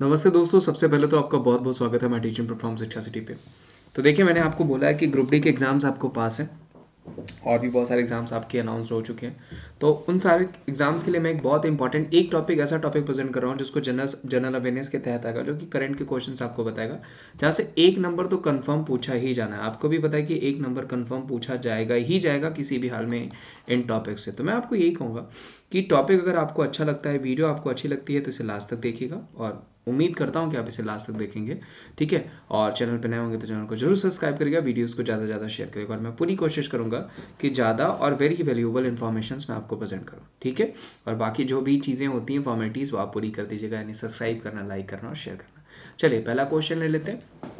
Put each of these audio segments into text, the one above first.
नमस्ते दोस्तों सबसे पहले तो आपका बहुत बहुत स्वागत है मैं टीचिंग परफॉर्म शिक्षा सिटी पे तो देखिए मैंने आपको बोला है कि ग्रुप डी के एग्ज़ाम्स आपको पास हैं और भी बहुत सारे एग्ज़ाम्स आपके अनाउंस हो चुके हैं तो उन सारे एग्ज़ाम्स के लिए मैं एक बहुत इंपॉर्टेंट एक टॉपिक ऐसा टॉपिक प्रेजेंट कर रहा हूँ जिसको जनरल जनरल अवेयरनेस के तहत आएगा जो कि करंट के क्वेश्चन आपको बताएगा जहाँ से एक नंबर तो कन्फर्म पूछा ही जाना है आपको भी पता है कि एक नंबर कन्फर्म पूछा जाएगा ही जाएगा किसी भी हाल में इन टॉपिक से तो मैं आपको यही कहूँगा कि टॉपिक अगर आपको अच्छा लगता है वीडियो आपको अच्छी लगती है तो इसे लास्ट तक देखिएगा और उम्मीद करता हूँ कि आप इसे लास्ट तक देखेंगे ठीक है और चैनल पर नए होंगे तो चैनल को जरूर सब्सक्राइब करिएगा वीडियोज़ को ज़्यादा से ज़्यादा शेयर करेगा और मैं पूरी कोशिश करूँगा कि ज़्यादा और वेरी वैल्यूबल इन्फॉर्मेशन मैं आपको प्रेजेंट करूँ ठीक है और बाकी जो भी चीज़ें होती हैं फॉर्मेलिटीज़ वो आप पूरी कर दीजिएगा यानी सब्सक्राइब करना लाइक करना और शेयर करना चलिए पहला क्वेश्चन ले लेते हैं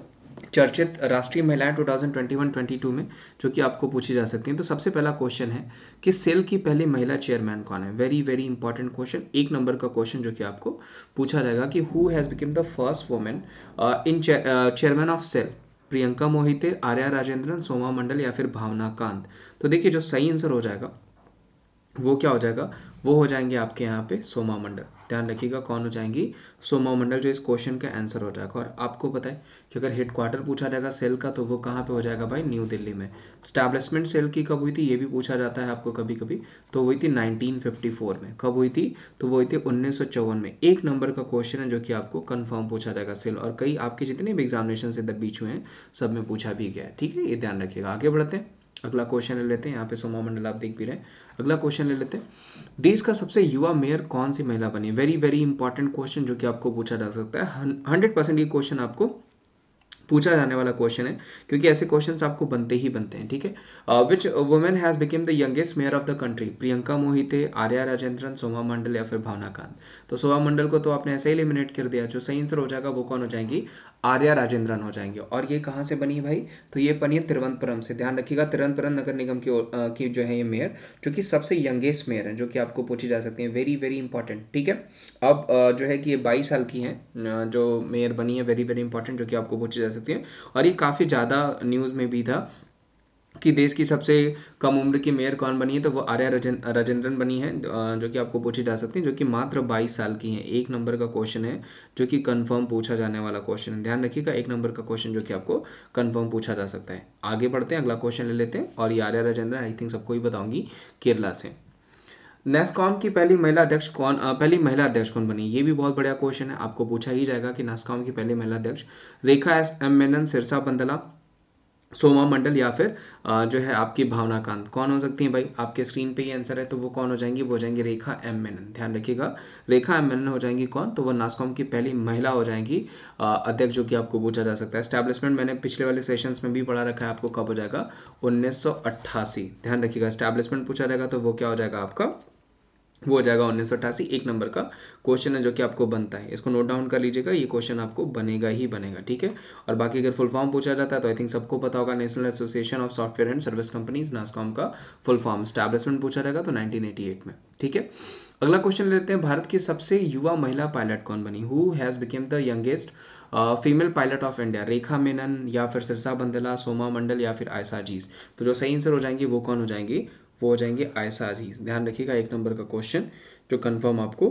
चर्चित राष्ट्रीय महिलाएं 2021-22 में जो कि आपको पूछी जा सकती हैं तो सबसे पहला क्वेश्चन है कि सेल की पहली महिला चेयरमैन कौन है वेरी वेरी इंपॉर्टेंट क्वेश्चन एक नंबर का क्वेश्चन जो कि आपको पूछा जाएगा कि who has become the first women in chairman of SAIL Priyanka Mohite Arya Rajendran Soma Mandal या फिर भावना कांत तो देखिए जो सही आंसर हो जाएगा वो क्या हो जाएगा वो हो जाएंगे आपके यहाँ पे सोमा मंडल ध्यान रखिएगा कौन हो जाएंगी सोमा मंडल जो इस क्वेश्चन का आंसर हो जाएगा और आपको पता है कि अगर हेडक्वार्टर पूछा जाएगा सेल का तो वो कहाँ पे हो जाएगा भाई न्यू दिल्ली में स्टैब्लिशमेंट सेल की कब हुई थी ये भी पूछा जाता है आपको कभी कभी तो हुई थी 1954 में कब हुई थी तो वो हुई थी उन्नीस में एक नंबर का क्वेश्चन है जो कि आपको कन्फर्म पूछा जाएगा सेल और कई आपके जितने भी एग्जामिनेशन इधर बीच हुए हैं सब में पूछा भी गया ठीक है ये ध्यान रखिएगा आगे बढ़ते हैं अगला क्वेश्चन ले लेते हैं यहाँ पे सोमा मंडल आप देख भी रहे हैं अगला क्वेश्चन ले लेते हैं देश का सबसे युवा मेयर कौन सी महिला बनी वेरी वेरी इंपॉर्टेंट क्वेश्चन जो कि आपको पूछा जा सकता है हंड्रेड परसेंट ये क्वेश्चन आपको पूछा जाने वाला क्वेश्चन है क्योंकि ऐसे क्वेश्चन आपको बनते ही बनते हैं ठीक है which women has became the youngest mayor of the country Priyanka Mohite Arya Rajendran Soma Mandal या फिर भावना कांत तो सोमा मंडल को तो आपने ऐसे ही एलिमिनेट कर दिया जो सही आंसर हो जाएगा वो कौन हो जाएंगी आर्या राजेंद्रन हो जाएंगे और ये कहाँ से बनी है भाई तो ये बनी है तिरुवनंतपुरम से ध्यान रखिएगा तिरुवनंतपुरम नगर निगम की आ, की जो है ये मेयर जो कि सबसे यंगेस्ट मेयर हैं जो कि आपको पूछी जा सकती हैं वेरी वेरी इंपॉर्टेंट ठीक है अब जो है कि ये बाईस साल की हैं जो मेयर बनी है वेरी वेरी इंपॉर्टेंट जो कि आपको पूछी जा सकती है और ये काफ़ी ज़्यादा न्यूज़ में भी था कि देश की सबसे कम उम्र की मेयर कौन बनी है तो वो आर्या रजन राजेंद्रन बनी है जो कि आपको पूछी जा सकती है जो कि मात्र 22 साल की है एक नंबर का क्वेश्चन है जो कि कंफर्म पूछा जाने वाला क्वेश्चन है ध्यान रखिएगा एक नंबर का क्वेश्चन जो कि आपको कंफर्म पूछा जा सकता है आगे बढ़ते हैं अगला क्वेश्चन ले लेते हैं और ये आर्या राजेंद्रन आई थिंक सबको ही बताऊंगी केरला से नेस्कॉम की पहली महिला अध्यक्ष कौन पहली महिला अध्यक्ष कौन बनी ये भी बहुत बढ़िया क्वेश्चन है आपको पूछा ही जाएगा कि नेस्कॉम की पहली महिला अध्यक्ष रेखा एस एम मेनन सिरसा बंदला सोमा मंडल या फिर जो है आपकी भावना कांत कौन हो सकती है भाई आपके स्क्रीन पे ही आंसर है तो वो कौन हो जाएंगी वो हो जाएंगी रेखा एम मेनन ध्यान रखिएगा रेखा एम मेनन हो जाएंगी कौन तो वो नासकॉम की पहली महिला हो जाएंगी अध्यक्ष जो कि आपको पूछा जा सकता है स्टैब्लिशमेंट मैंने पिछले वाले सेशन में भी पढ़ा रखा है आपको कब हो जाएगा उन्नीस ध्यान रखिएगा स्टैब्लिशमेंट पूछा जाएगा तो वो क्या हो जाएगा आपका वो हो जाएगा उन्नीस एक नंबर का क्वेश्चन है जो कि आपको बनता है इसको नोट डाउन कर लीजिएगा ये क्वेश्चन आपको बनेगा ही बनेगा ठीक है और बाकी अगर फुल फॉर्म पूछा जाता है तो आई थिंक सबको पता होगा National Association of Software and Service Companies NASSCOM का फुल फॉर्म स्टैब्लिशमेंट पूछा जाएगा तो 1988 में ठीक है अगला क्वेश्चन लेते हैं भारत की सबसे युवा महिला पायलट कौन बनी who has became the youngest female pilot of India Rekha Menon या फिर सिरसा बंदला सोमा मंडल या फिर आयसा जीस तो जो सही आंसर हो जाएंगे वो कौन हो जाएंगी वो हो जाएंगे आयसा अजीज़ ध्यान रखिएगा एक नंबर का क्वेश्चन जो कन्फर्म आपको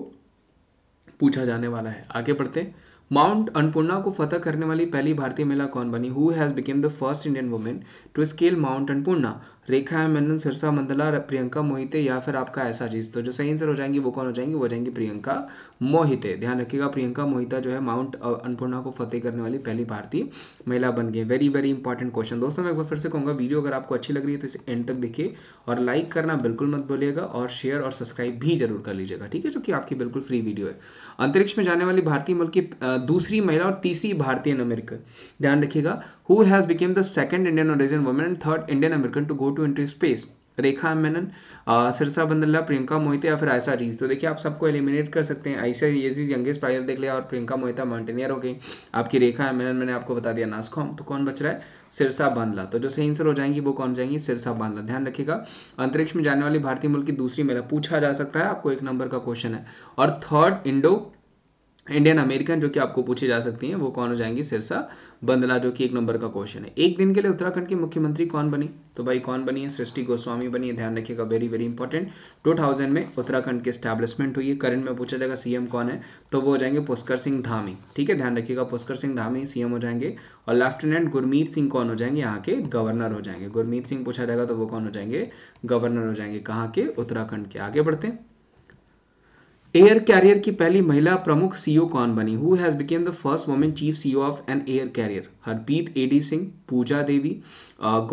पूछा जाने वाला है आगे बढ़ते माउंट अन्नपूर्णा को फतह करने वाली पहली भारतीय महिला कौन बनी who has became the first Indian women to scale Mount Annapurna Rekha है मेनन सिरसा मंदला प्रियंका मोहिते या फिर आपका ऐसा चीज़ तो जो सही आंसर हो जाएंगी वो कौन हो जाएंगी वो हो जाएंगी प्रियंका मोहिते ध्यान रखिएगा प्रियंका मोहिता जो है माउंट अन्नपूर्णा को फतेह करने वाली पहली भारतीय महिला बन गई वेरी वेरी इंपॉर्टेंट क्वेश्चन दोस्तों मैं एक बार फिर से कहूँगा वीडियो अगर आपको अच्छी लग रही है तो इसे एंड तक देखिए और लाइक करना बिल्कुल मत भूलिएगा और शेयर और सब्सक्राइब भी जरूर कर लीजिएगा ठीक है जो कि आपकी बिल्कुल फ्री वीडियो है अंतरिक्ष में जाने वाली भारतीय मुल्क की दूसरी महिला और तीसरी भारतीय अमेरिका ध्यान रखिएगा who has become the second Indian origin woman and third Indian American to go to into space रेखा मेनन सिरसा बंदल्ला प्रियंका मोहिता या फिर ऐसा रीज तो देखिए आप सबको एलिमिनेट कर सकते हैं आयशा येजीज यंगेस्ट प्लेयर देख लिया और प्रियंका मोहिता माउंटेनियर हो गई आपकी रेखा मेनन मैंने आपको बता दिया नास्कॉम तो कौन बच रहा है सिरसा बांधला तो जो सही आंसर हो जाएंगी वो कौन जाएंगी सिरसा बांधला ध्यान रखिएगा अंतरिक्ष में जाने वाली भारतीय मुल्क की दूसरी महिला पूछा जा सकता है आपको एक नंबर का क्वेश्चन है और थर्ड इंडो इंडियन अमेरिकन जो कि आपको पूछी जा सकती हैं वो कौन हो जाएंगी सिरसा बंदला जो कि एक नंबर का क्वेश्चन है एक दिन के लिए उत्तराखंड की मुख्यमंत्री कौन बनी तो भाई कौन बनी है सृष्टि गोस्वामी बनी है ध्यान रखिएगा वेरी वेरी इंपॉर्टेंट 2000 में उत्तराखंड की स्टैब्लिशमेंट हुई है करंट में पूछा जाएगा सीएम कौन है तो वो हो जाएंगे पुष्कर सिंह धामी ठीक है ध्यान रखिएगा पुष्कर सिंह धामी सीएम हो जाएंगे और लेफ्टिनेंट गुरमीत सिंह कौन हो जाएंगे यहाँ के गवर्नर हो जाएंगे गुरमीत सिंह पूछा जाएगा तो वो कौन हो जाएंगे गवर्नर हो जाएंगे कहाँ के उत्तराखंड के आगे बढ़ते हैं एयर कैरियर की पहली महिला प्रमुख सीईओ e कौन बनी who has became the first women chief CEO of an air carrier Harpreet A De Singh Pooja Devi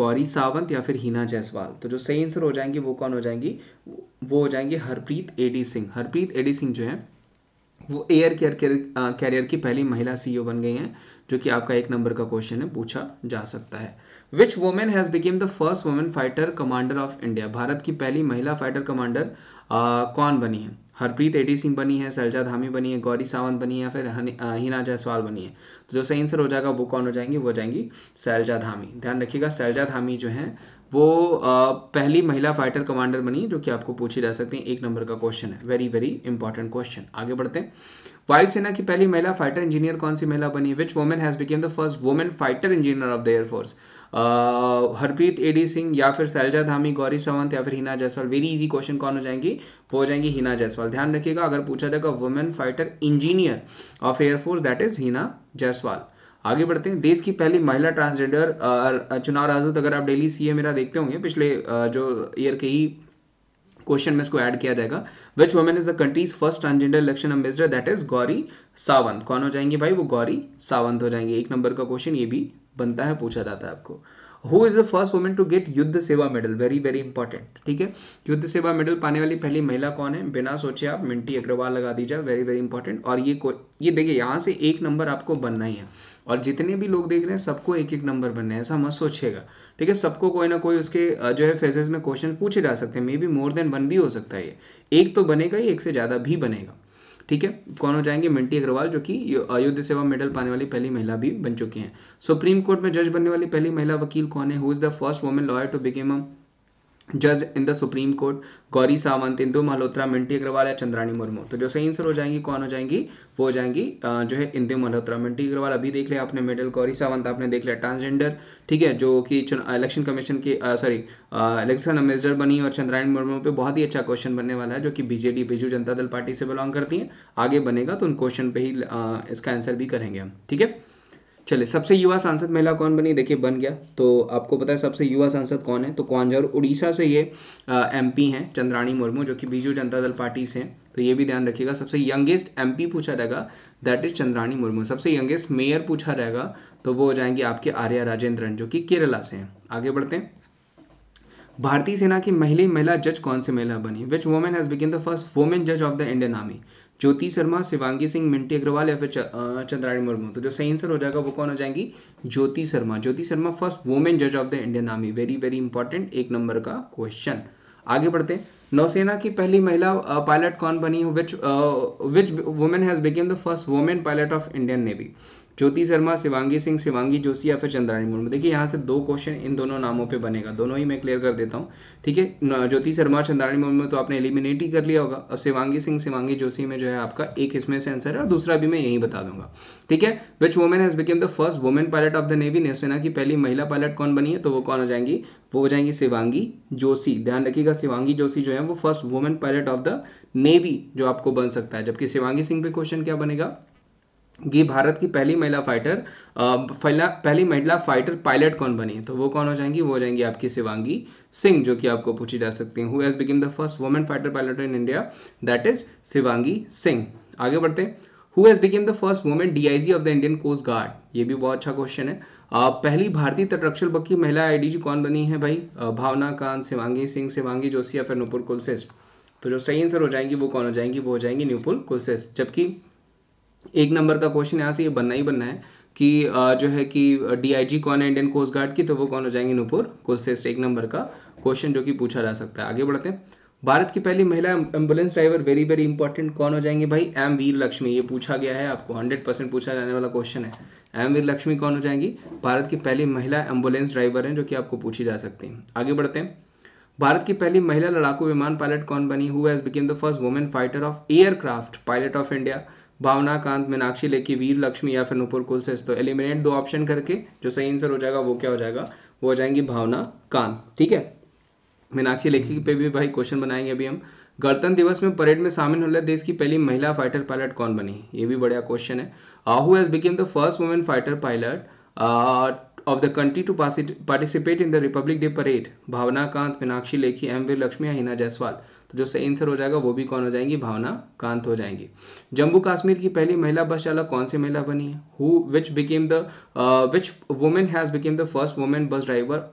Gauri Sawant या फिर हीना जायसवाल तो जो सही आंसर हो जाएंगे वो कौन हो जाएंगी वो हो जाएंगे हरप्रीत एडी सिंह हरप्रीत एडी सिंह जो है वो एयर केयर कैरियर की पहली महिला सीईओ e बन गई हैं जो कि आपका एक नंबर का क्वेश्चन है पूछा जा सकता है which women has became the first women fighter commander of India Bharat की पहली महिला फाइटर कमांडर कौन बनी है हरप्रीत एडी सिंह बनी है सलजा धामी बनी है गौरी सावंत बनी है फिर हिना जायसवाल बनी है तो जो सही आंसर हो जाएगा वो कौन हो जाएंगी वो जाएंगी सैलजा धामी ध्यान रखिएगा सैलजा धामी जो है वो पहली महिला फाइटर कमांडर बनी है जो कि आपको पूछी जा सकती है एक नंबर का क्वेश्चन है वेरी वेरी इंपॉर्टेंट क्वेश्चन आगे बढ़ते हैं वायुसेना की पहली महिला फाइटर इंजीनियर कौन सी महिला बनी है which women has became the first women fighter engineer of the air force Harpreet A De Singh या फिर सैलजा धामी गौरी सावंत या फिर Hina Jaiswal very easy question कौन हो जाएंगी वो हो जाएंगी हिना जायसवाल ध्यान रखिएगा अगर पूछा जाएगा women fighter engineer of air force that is Hina Jaiswal आगे बढ़ते हैं देश की पहली महिला ट्रांसजेंडर चुनाव राजदूत अगर आप डेली सीए मेरा देखते होंगे पिछले जो ईयर के ही क्वेश्चन में इसको ऐड किया जाएगा which women is the country's first transgender election ambassador that is Gauri Sawant कौन हो जाएंगे भाई वो गौरी सावंत हो जाएंगे एक नंबर का क्वेश्चन ये भी बनता है पूछा जाता है आपको who is the first women to get Yudh Seva medal very very important ठीक है युद्ध सेवा मेडल पाने वाली पहली महिला कौन है बिना सोचे आप मिंटी अग्रवाल लगा दीजिए वेरी वेरी इंपॉर्टेंट और ये ये देखिए यहाँ से एक नंबर आपको बनना ही है और जितने भी लोग देख रहे हैं सबको एक एक नंबर बनना है ऐसा मत सोचिएगा ठीक है सबको कोई ना कोई उसके जो है फेजेस में क्वेश्चन पूछे जा सकते हैं may be more than one भी हो सकता है ये एक तो बनेगा ही एक से ज़्यादा भी बनेगा ठीक है कौन हो जाएंगे मिंटी अग्रवाल जो कि अयोध्य सेवा मेडल पाने वाली पहली महिला भी बन चुकी हैं सुप्रीम कोर्ट में जज बनने वाली पहली महिला वकील कौन है who is the first women lawyer to became जज in the Supreme Court Gauri Sawant Indu Malhotra Minti Agarwal या चंद्रानी मुर्मू तो जो सही आंसर हो जाएंगी कौन हो जाएंगी वो हो जाएंगी जो है इंदु मल्होत्रा मिंटी अग्रवाल अभी देख लिया आपने मेडल गौरी सावंत आपने देख लिया ट्रांसजेंडर ठीक है जो कि इलेक्शन कमीशन की सॉरी इलेक्शन एम्बेसडर बनी और चंद्रायन मुर्मू पे बहुत ही अच्छा क्वेश्चन बनने वाला है जो कि बीजेडी बीजू जनता दल पार्टी से बिलोंग करती है आगे बनेगा तो उन क्वेश्चन पर ही आ, इसका आंसर भी करेंगे हम ठीक है चलिए सबसे युवा सांसद महिला कौन बनी देखिए बन गया तो आपको पता है सबसे युवा सांसद कौन है तो जो उड़ीसा से ये एमपी हैं चंद्राणी मुर्मू जो कि बीजू जनता दल पार्टी से हैं तो ये भी ध्यान रखिएगा सबसे यंगेस्ट एमपी पूछा रहेगा दैट इज चंद्राणी मुर्मू सबसे यंगेस्ट मेयर पूछा रहेगा तो वो हो जाएंगे आपके आर्या राजेंद्रन जो कि केरला से हैं आगे बढ़ते हैं भारतीय सेना की महिला महिला जज कौन सी महिला बनी which women has begin the first women जज of the Indian Army Jyoti Sharma Shivangi Singh Minti Agarwal या फिर चंद्रायणी मुर्मू तो जो सही आंसर हो जाएगा वो कौन हो जाएंगी ज्योति शर्मा ज्योति शर्मा फर्स्ट वुमेन जज of the Indian Army very very important एक नंबर का क्वेश्चन आगे बढ़ते हैं नौसेना की पहली महिला पायलट कौन बनी which which women has became the first women pilot of Indian Navy Jyoti Sharma Shivangi Singh Shivangi Joshi या फिर चंद्राणी मुर्मू देखिए यहाँ से दो क्वेश्चन इन दोनों नामों पे बनेगा दोनों ही मैं क्लियर कर देता हूँ ठीक है ज्योति शर्मा चंद्राणी मुर्मू तो आपने एलिमिनेट ही कर लिया होगा अब शिवांगी सिंह शिवांगी जोशी में जो है आपका एक इसमें से आंसर है और दूसरा भी मैं यही बता दूंगा ठीक है which woman has became the first women pilot of the navy नौसेना की पहली महिला पायलट कौन बनी है तो वो कौन हो जाएंगी वो हो जाएंगी शिवांगी जोशी ध्यान रखिएगा शिवांगी जोशी जो है वो first women pilot of the navy जो आपको बन सकता है जबकि शिवांगी सिंह पे क्वेश्चन क्या बनेगा कि भारत की पहली महिला फाइटर पहली महिला फाइटर पायलट कौन बनी तो वो कौन हो जाएंगी वो हो जाएंगी आपकी शिवांगी सिंह जो कि आपको पूछी जा सकती हैं who has become the first women fighter pilot in India that is Shivangi Singh आगे बढ़ते हैं who has become the first women DIG of the Indian Coast Guard ये भी बहुत अच्छा क्वेश्चन है uh, पहली भारतीय तटरक्षक बल की महिला आईडीजी कौन बनी है भाई uh, भावना कांत शिवांगी सिंह शिवांगी जोशी या फिर नुपुर कुलश्रेष्ठ तो जो सही आंसर हो जाएंगी वो कौन हो जाएंगी वो हो जाएंगी न्यूपुर कुलश्रेष्ठ जबकि एक नंबर का क्वेश्चन यहाँ से ये बनना ही बनना है कि जो है कि डीआईजी कौन है इंडियन कोस्ट गार्ड की तो वो कौन हो जाएंगे नूपुर कोशिस्ट एक नंबर का क्वेश्चन जो कि पूछा जा सकता है आगे बढ़ते हैं भारत की पहली महिला ambulance driver very very important कौन हो जाएंगे भाई एम वीर लक्ष्मी ये पूछा गया है आपको हंड्रेड परसेंट पूछा जाने वाला क्वेश्चन है एम वीर लक्ष्मी कौन हो जाएंगी भारत की पहली महिला एम्बुलेंस ड्राइवर है जो कि आपको पूछी जा सकती है आगे बढ़ते हैं भारत की पहली महिला लड़ाकू विमान पायलट कौन बनी who has became the first women fighter of aircraft pilot of India Bhawana Kanth Meenakshi Lekhi Veer Lakshmi या फिर नूपुर कुलसिस तो एलिमिनेट दो ऑप्शन करके जो सही आंसर हो जाएगा वो क्या हो जाएगा वो हो जाएंगी भावना कांत ठीक है मीनाक्षी लेखी पे भी भाई क्वेश्चन बनाएंगे अभी हम गणतंत्र दिवस में परेड में शामिल होने देश की पहली महिला फाइटर पायलट कौन बनी ये भी बढ़िया क्वेश्चन है who has became the first women fighter pilot of the country to participate in the Republic Day parade Bhawana Kanth Meenakshi Lekhi M Veer Lakshmi या हिना जायसवाल जो सही आंसर हो जाएगा वो भी कौन हो जाएंगी भावना कांत हो जाएंगी जम्मू कश्मीर की पहली महिला बस चालक कौन सी महिला बनी है who which became the which women has became the first women bus driver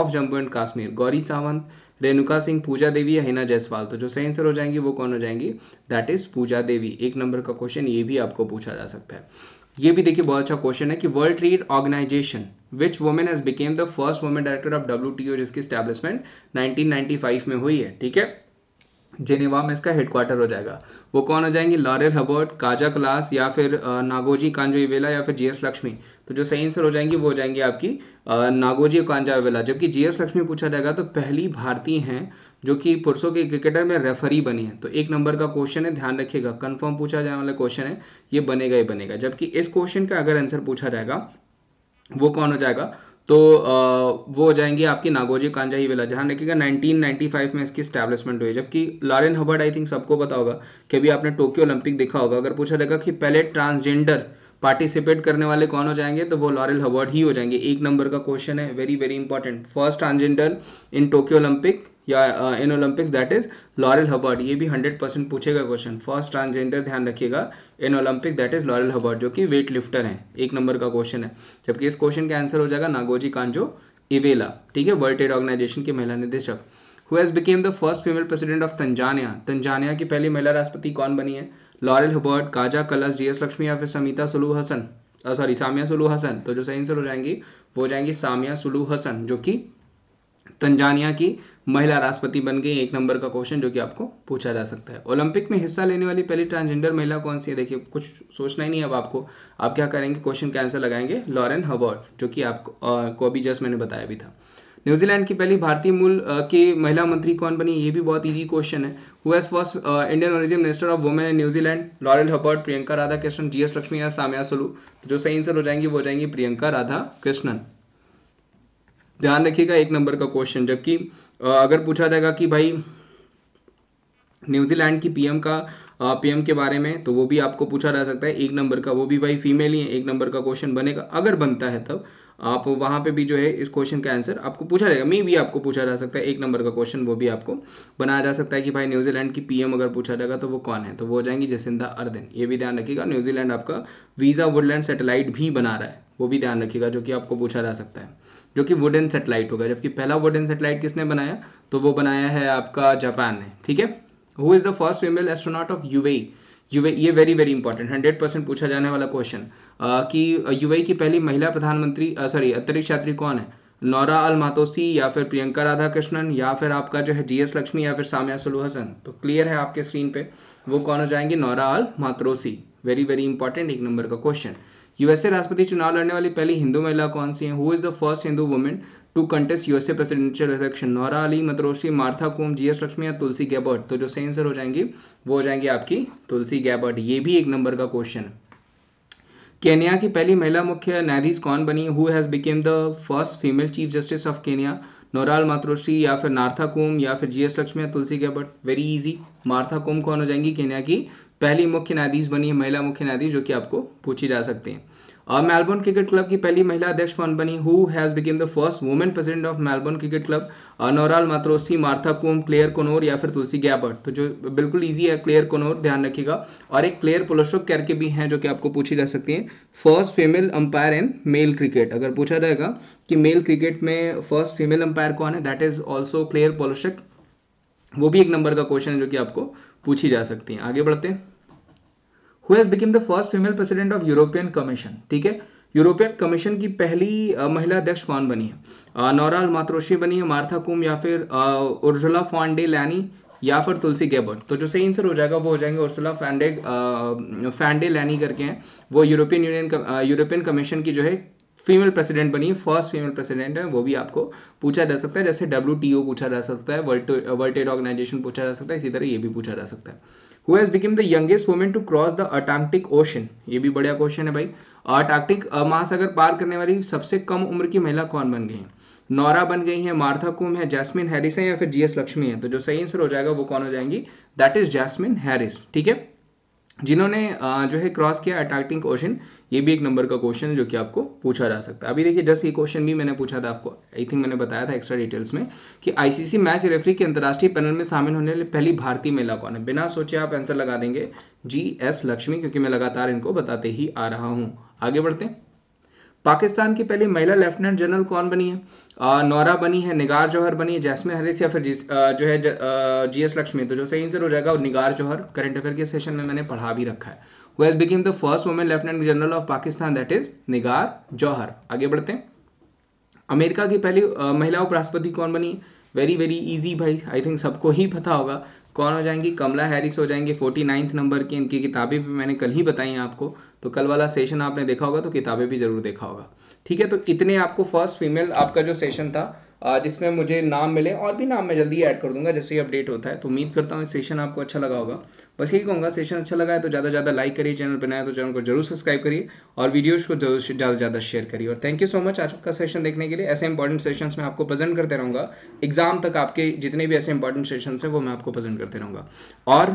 of Jammu and Kashmir Gauri Sawant Renuka Singh Pooja Devi या हिना जायसवाल तो जो सही आंसर हो जाएंगी वो कौन हो जाएंगी दैट इज पूजा देवी एक नंबर का क्वेश्चन ये भी आपको पूछा जा सकता है ये भी देखिए बहुत अच्छा क्वेश्चन है कि World Trade Organization which women has became the first women director of W जिसकी स्टैब्लिशमेंट 1995 में हुई है ठीक है जेनेवा में इसका हेडक्वार्टर हो जाएगा वो कौन हो जाएंगे लॉरियल हबर्ट काजा क्लास या फिर नागोजी कांजो इवेला या फिर जीएस लक्ष्मी तो जो सही आंसर हो जाएंगी वो हो जाएंगी आपकी नागोजी इवेला जबकि जीएस लक्ष्मी पूछा जाएगा तो पहली भारतीय हैं जो कि पुरुषों के क्रिकेटर में रेफरी बनी है तो एक नंबर का क्वेश्चन है ध्यान रखिएगा कन्फर्म पूछा जाने वाला क्वेश्चन है ये बनेगा ही बनेगा जबकि इस क्वेश्चन का अगर आंसर पूछा जाएगा वो कौन हो जाएगा तो वो हो जाएंगी आपकी नागोजी ही वेला नाइनटीन रखिएगा 1995 में इसकी स्टैब्लिशमेंट हुई जबकि लॉरेन हबर्ड आई थिंक सबको पता होगा कि अभी आपने टोक्यो ओलंपिक देखा होगा अगर पूछा जाएगा कि पहले ट्रांसजेंडर पार्टिसिपेट करने वाले कौन हो जाएंगे तो वो लॉरेल हवर्ड ही हो जाएंगे एक नंबर का क्वेश्चन है very very important first transgender in Tokyo Olympic या in Olympics that is Laurel Hubbard ये भी हंड्रेड परसेंट पूछेगा क्वेश्चन फर्स्ट ट्रांसजेंडर ध्यान रखिएगा in Olympic that is Laurel Hubbard जो कि वेट लिफ्टर है एक नंबर का क्वेश्चन है जबकि इस क्वेश्चन का आंसर हो जाएगा नागोजी कांजो इवेला ठीक है वर्ल्ड ट्रेड ऑर्गेनाइजेशन की महिला निदेशक who has became the first female president of Tanzania Tanzania की पहली महिला राष्ट्रपति कौन बनी है लॉरल हबर्ट काजा कलस जी एस लक्ष्मी या फिर Samita Suluhu Hassan sorry Samia Suluhu Hassan तो जो सही आंसर हो जाएंगी वो हो जाएंगी सामिया सुलू हसन जो कि तंजानिया की महिला राष्ट्रपति बन गई एक नंबर का क्वेश्चन जो कि आपको पूछा जा सकता है ओलंपिक में हिस्सा लेने वाली पहली ट्रांसजेंडर महिला कौन सी है देखिए कुछ सोचना ही नहीं अब आपको आप क्या करेंगे क्वेश्चन का आंसर लगाएंगे लॉरेन हबर्ट जो कि आपको को अभी जस्ट मैंने बताया भी था न्यूजीलैंड की पहली भारतीय मूल की महिला मंत्री कौन बनी ये भी बहुत ईजी क्वेश्चन है who is first Indian origin minister of women in New Zealand Laurel Hubbard Priyanka Radhakrishnan G S Lakshmi या सामिया सोलू जो सही आंसर हो जाएंगी वो हो जाएंगी प्रियंका राधा कृष्णन ध्यान रखिएगा एक नंबर का क्वेश्चन जबकि अगर पूछा जाएगा कि भाई न्यूजीलैंड की पीएम का पीएम के बारे में तो वो भी आपको पूछा जा सकता है एक नंबर का वो भी भाई फीमेल ही है एक नंबर का क्वेश्चन बनेगा अगर बनता है तब आप वहाँ पे भी जो है इस क्वेश्चन का आंसर आपको पूछा जाएगा मे भी आपको पूछा जा सकता है एक नंबर का क्वेश्चन वो भी आपको बनाया जा सकता है कि भाई न्यूजीलैंड की पीएम अगर पूछा जाएगा तो वो कौन है तो वो हो जाएंगी जसिंदा अर्दन ये भी ध्यान रखिएगा न्यूजीलैंड आपका वीज़ा वुडलैंड सेटेलाइट भी बना रहा है वो भी ध्यान रखिएगा जो कि आपको पूछा जा सकता है जो कि वुडन सेटेलाइट होगा जबकि पहला वुडन सेटेलाइट किसने बनाया तो वो बनाया है आपका जापान ने ठीक है who is the first female astronaut of U U A ये very very important hundred percent पूछा जाने वाला क्वेश्चन कि यूएई e की पहली महिला प्रधानमंत्री सॉरी अंतरिक्ष यात्री कौन है नौरा अल मातोसी या फिर प्रियंका राधाकृष्णन या फिर आपका जो है जीएस लक्ष्मी या फिर सामिया सुलू हसन तो क्लियर है आपके स्क्रीन पे वो कौन हो जाएंगे Nora Al Matrooshi very very important एक नंबर का क्वेश्चन यूएसए राष्ट्रपति चुनाव लड़ने वाली पहली हिंदू महिला कौन सी है who is the first Hindu women to contest USA presidential election Nora Ali Matrooshi Martha Koome G S Lakshmi या तुलसी गैबर्ट तो जो सही आंसर हो जाएंगी वो हो जाएंगी आपकी तुलसी गैबर्ट ये भी एक नंबर का क्वेश्चन है की पहली महिला मुख्य न्यायाधीश कौन बनी who has became the first female chief justice of Kenya Nora Al Matrooshi या फिर नार्था कोम या फिर जीएस लक्ष्मी या Tulsi Gabbard very easy Martha Koome कौन हो जाएंगी केन्या की पहली मुख्य न्यायाधीश बनी है महिला मुख्य न्यायाधीश जो कि आपको पूछी जा सकती हैं मेलबोर्न क्रिकेट क्लब की पहली महिला अध्यक्ष कौन बनी who has became the first women president of Melbourne Cricket Club Nora Al Matrooshi Martha Koome Clare Connor या फिर तुलसी गैबर्ट तो जो बिल्कुल ईजी है क्लेयर कोनोर ध्यान रखिएगा और एक क्लेयर पोलोशोक करके भी हैं जो कि आपको पूछी जा सकती है first female umpire in male cricket अगर पूछा जाएगा कि मेल क्रिकेट में फर्स्ट फीमेल अंपायर कौन है that is also Claire Polosak वो भी एक नंबर का क्वेश्चन है जो कि आपको पूछी जा सकती है आगे बढ़ते हैं who has become the first female president of European Commission ठीक है यूरोपियन कमीशन की पहली महिला अध्यक्ष कौन बनी है नौराल मात्रोशी बनी है मार्था कुम या फिर उर्जुला फॉन्डे लैनी या फिर तुलसी गैबर्ट तो जो सही आंसर हो जाएगा वो हो जाएंगे उर्सुला फैंडे फैंडे लैनी करके हैं वो यूरोपियन यूनियन यूरोपियन कमीशन की जो है फीमेल प्रेसिडेंट बनी फर्स्ट फीमेल प्रेसिडेंट है वो भी आपको पूछा जा सकता है जैसे डब्ल्यू पूछा जा सकता है वर्ल्ड ट्रेड ऑर्गेनाइजेशन पूछा जा सकता है इसी तरह ये भी पूछा जा सकता है who has become the youngest women to cross the Antarctic Ocean ये भी बढ़िया क्वेश्चन है भाई अटार्कटिक महासागर पार करने वाली सबसे कम उम्र की महिला कौन बन गई है नौरा बन गई है मार्था कुम है जैस्मिन हैरिस है या फिर जीएस लक्ष्मी है तो जो सही आंसर हो जाएगा वो कौन हो जाएंगी दैट इज जैस्मिन हैरिस ठीक है जिन्होंने जो है क्रॉस किया अटलांटिक ओशन ये भी एक नंबर का क्वेश्चन जो कि आपको पूछा जा सकता है अभी देखिए जस्ट ये क्वेश्चन भी मैंने पूछा था आपको आई थिंक मैंने बताया था एक्स्ट्रा डिटेल्स में कि आईसीसी मैच रेफरी के अंतर्राष्ट्रीय पैनल में शामिल होने वाली पहली भारतीय महिला कौन है बिना सोचे आप आंसर लगा देंगे जी एस लक्ष्मी क्योंकि मैं लगातार इनको बताते ही आ रहा हूँ आगे बढ़ते हैं पाकिस्तान की पहली महिला लेफ्टिनेंट जनरल कौन बनी है नौरा बनी है निगार जौहर बनी है जैसमिन हरीस या फिर जी जो है जी एस लक्ष्मी तो जो सही आंसर हो जाएगा और निगार जौहर करंट अफेयर के सेशन में मैंने पढ़ा भी रखा है वो has became the first women lieutenant general of Pakistan that is Nigar Johar आगे बढ़ते हैं अमेरिका की पहली महिला उपराष्ट्रपति कौन बनी वेरी वेरी इजी भाई आई थिंक सबको ही पता होगा कौन हो जाएंगी कमला हैरिस हो जाएंगी फोर्टी नाइन्थ नंबर की इनकी किताबें भी मैंने कल ही बताई हैं आपको तो कल वाला सेशन आपने देखा होगा तो किताबें भी ज़रूर देखा होगा ठीक है तो इतने आपको फर्स्ट फीमेल आपका जो सेशन था जिसमें मुझे नाम मिले और भी नाम मैं जल्दी ऐड कर दूंगा जैसे ही अपडेट होता है तो उम्मीद करता हूँ सेशन आपको अच्छा लगा होगा बस यही कहूँगा सेशन अच्छा लगा है तो ज़्यादा से ज़्यादा लाइक करिए चैनल बनाए तो चैनल को जरूर सब्सक्राइब करिए और वीडियोज़ को जरूर ज़्यादा से ज़्यादा शेयर करिए और थैंक यू सो मच आज का सेशन देखने के लिए ऐसे इंपॉर्टेंट सेशन मैं आपको प्रेजेंट करते रहूँगा एग्जाम तक आपके जितने भी ऐसे इंपॉर्टेंट सेशन हैं वो मैं आपको प्रेजेंट करते रहूँगा और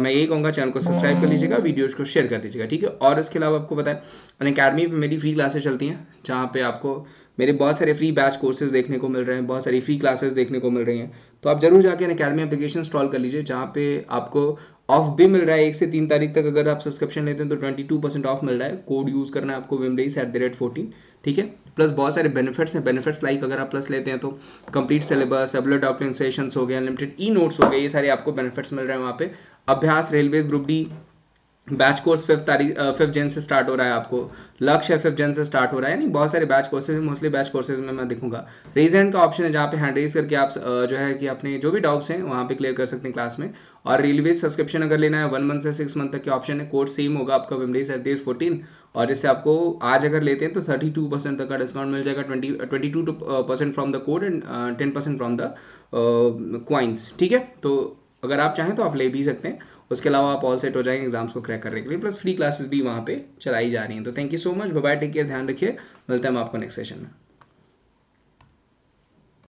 मैं यही कहूँगा चैनल को सब्सक्राइब कर लीजिएगा वीडियोज़ को शेयर कर दीजिएगा ठीक है और इसके अलावा आपको बताएं अन अकेडमी पर मेरी फ्री क्लासेज चलती हैं जहाँ पर आपको मेरे बहुत सारे फ्री बैच कोर्सेज देखने को मिल रहे हैं बहुत सारी फ्री क्लासेस देखने को मिल रही हैं तो आप जरूर जाके अकेडमी एप्लीकेशन इंस्टॉल कर लीजिए जहाँ पे आपको ऑफ भी मिल रहा है एक से तीन तारीख तक अगर आप सब्सक्रिप्शन लेते हैं तो ट्वेंटी टू परसेंट ऑफ मिल रहा है कोड यूज़ करना है आपको विमडेस एट द रेट फोर्टीन ठीक है प्लस बहुत सारे बेनिफिट्स हैं बेनिफिट्स लाइक अगर आप प्लस लेते हैं तो कंप्लीट सिलेबस अबलर डॉक्यूमेंट सेशन हो गए अनलिमिटेड ई नोट्स हो गए ये सारे आपको बेनिफिट्स मिल रहे हैं वहाँ पे अभ्यास railways group D batch course fifth तारीख फिफ्थ जेन से स्टार्ट हो रहा है आपको लक्ष्य है फिफ्थ जेन से स्टार्ट हो रहा है यानी बहुत सारे batch courses mostly batch courses में मैं दिखूंगा रीजेंट का ऑप्शन है जहाँ पे हैंड रेज करके आप जो है कि अपने जो भी डाउट्स हैं वहाँ पे क्लियर कर सकते हैं क्लास में और रेलवे सब्सक्रिप्शन अगर लेना है वन मंथ से सिक्स मंथ तक के ऑप्शन है कोर्स सेम होगा आपका विमरेज एट दी फोर्टीन और जैसे आपको आज अगर लेते हैं तो थर्टी टू परसेंट तक का डिस्काउंट मिल जाएगा twenty twenty two percent from the code and ten percent from the coins ठीक है तो अगर आप चाहें तो आप ले भी सकते हैं उसके अलावा आप ऑल सेट हो जाएंगे एग्जाम्स को क्रैक करने के लिए प्लस फ्री क्लासेस भी वहाँ पे चलाई जा रही हैं तो thank you so much bye take care ध्यान रखिए मिलते हैं हम आपको नेक्स्ट सेशन में